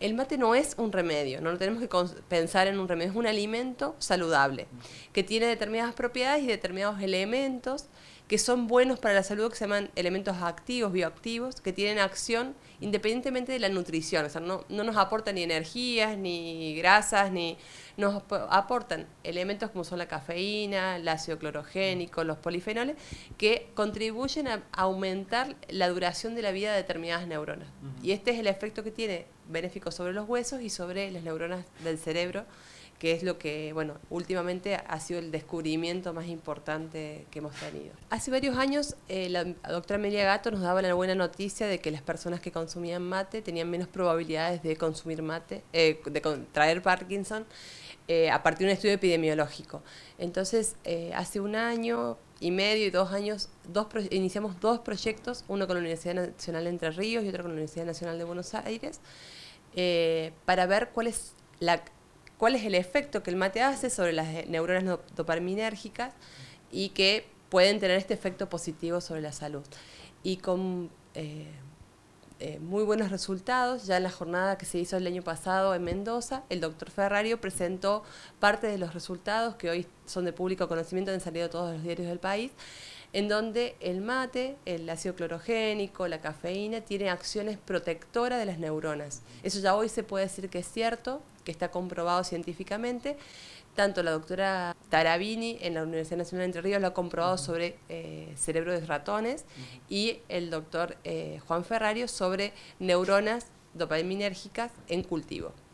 el mate no es un remedio, no lo tenemos que pensar en un remedio, es un alimento saludable, que tiene determinadas propiedades y determinados elementos que son buenos para la salud, que se llaman elementos activos, bioactivos, que tienen acción independientemente de la nutrición. O sea, no, nos aportan ni energías, ni grasas, ni nos aportan elementos como son la cafeína, el ácido clorogénico, los polifenoles, que contribuyen a aumentar la duración de la vida de determinadas neuronas. Y este es el efecto que tiene benéfico sobre los huesos y sobre las neuronas del cerebro que es lo que, bueno, últimamente ha sido el descubrimiento más importante que hemos tenido. Hace varios años eh, la doctora Amelia Gato nos daba la buena noticia de que las personas que consumían mate tenían menos probabilidades de consumir mate, eh, de contraer Parkinson, eh, a partir de un estudio epidemiológico. Entonces, hace un año y medio y dos años, dos iniciamos dos proyectos, uno con la Universidad Nacional de Entre Ríos y otro con la Universidad Nacional de Buenos Aires, para ver cuál es la cuál es el efecto que el mate hace sobre las neuronas dopaminérgicas y que pueden tener este efecto positivo sobre la salud. Y con eh, eh, muy buenos resultados, ya en la jornada que se hizo el año pasado en Mendoza, el doctor Ferrario presentó parte de los resultados que hoy son de público conocimiento, han salido todos los diarios del país, en donde el mate, el ácido clorogénico, la cafeína, tienen acciones protectoras de las neuronas. Eso ya hoy se puede decir que es cierto, que está comprobado científicamente. Tanto la doctora Tarabini en la Universidad Nacional de Entre Ríos lo ha comprobado sobre cerebros eh, cerebro de ratones y el doctor eh, Juan Ferrario sobre neuronas dopaminérgicas en cultivo.